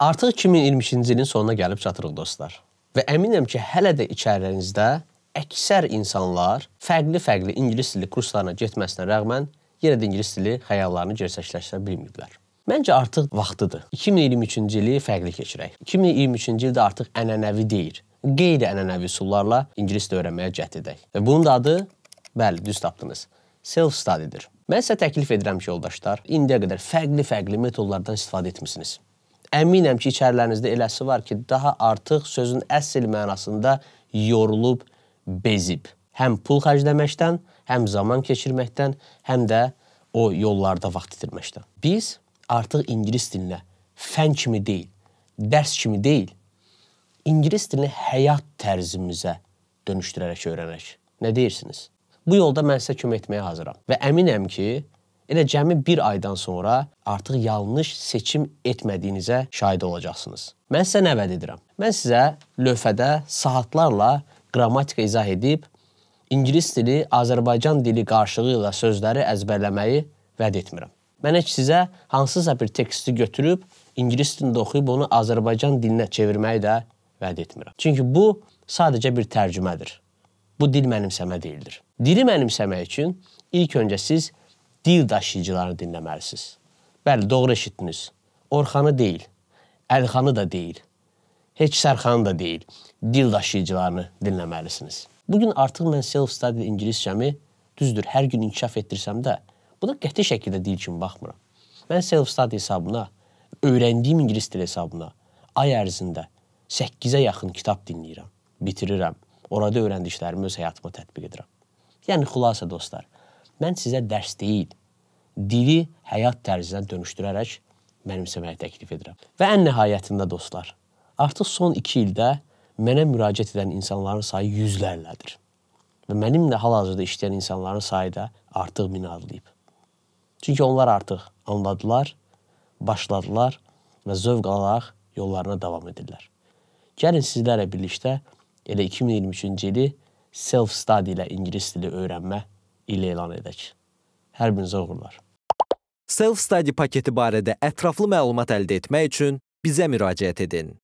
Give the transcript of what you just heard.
Artıq 2022-ci ilin sonuna gəlib çatırıq dostlar. Və əminəm ki, hələ də içərilərinizdə əksər insanlar fərqli-fərqli ingilis dili kurslarına getməsinə rəğmən yenə də ingilis dili xəyallarını gerçəkləşdirə bilməyiblər. Məncə artıq vaxtıdır. 2023-cü ili fərqli keçirək. 2023-cü ildə artıq ənənəvi deyil, qeyri-ənənəvi üsullarla ingilis dili öyrənməyə cəhd edək. Və bunun da adı, bəli, düz tapdınız, self-studydir. Mən sizə təklif edirəm ki, yoldaşlar, indiyə qədər fərqli-fərqli metodlardan istifadə etmisiniz. Əminəm ki, içərilərinizdə eləsi var ki, daha artıq sözün əsl mənasında yorulub, bezib. Həm pul xərcləməkdən, həm zaman keçirməkdən, həm də o yollarda vaxt itirməkdən. Biz artıq ingilis dilinə fən kimi deyil, dərs kimi deyil, ingilis dilini həyat tərzimizə dönüşdürərək öyrənək. Nə deyirsiniz? Bu yolda mən sizə kömək etməyə hazıram və əminəm ki, Elə cəmi bir aydan sonra artıq yanlış seçim etmədiyinizə şahid olacaqsınız. Mən sizə nə vəd edirəm? Mən sizə lövhədə saatlarla qrammatika izah edib ingilis dili, Azərbaycan dili qarşılığı ilə sözləri əzbərləməyi vəd etmirəm. Mən heç sizə hansısa bir teksti götürüb ingilis dilində oxuyub onu Azərbaycan dilinə çevirməyi də vəd etmirəm. Çünki bu sadəcə bir tərcümədir. Bu dil mənimsəmə deyildir. Dili mənimsəmək üçün ilk öncə siz dil daşıyıcılarını dinləməlisiniz. Bəli, doğru eşitdiniz. Orxanı deyil, Əlxanı da deyil, heç Sərxanı da deyil, dil daşıyıcılarını dinləməlisiniz. Bu gün artıq mən self-study ingiliscəmi düzdür, hər gün inkişaf etdirsəm də, buna qəti şəkildə dil kimi baxmıram. Mən self-study hesabına, öyrəndiyim ingilis dili hesabına ay ərzində 8-ə yaxın kitab dinləyirəm, bitirirəm. Orada öyrəndiklərimi öz həyatıma tətbiq edirəm. Yəni xülasə dostlar, mən sizə dərs deyil, dili həyat tərzinə dönüşdürərək mənimsəməyi təklif edirəm. Və ən nəhayətində dostlar, artıq son 2 ildə mənə müraciət edən insanların sayı yüzlərlədir. Və mənimlə hal-hazırda işləyən insanların sayı da artıq min adlayıb. Çünki onlar artıq anladılar, başladılar və zövq alaraq yollarına davam edirlər. Gəlin sizlərlə birlikdə elə 2023-cü ili self-study ilə ingilis dili öyrənmə il elan edək. Hər birinizə uğurlar. Self-study paketi barədə ətraflı məlumat əldə etmək üçün bizə müraciət edin.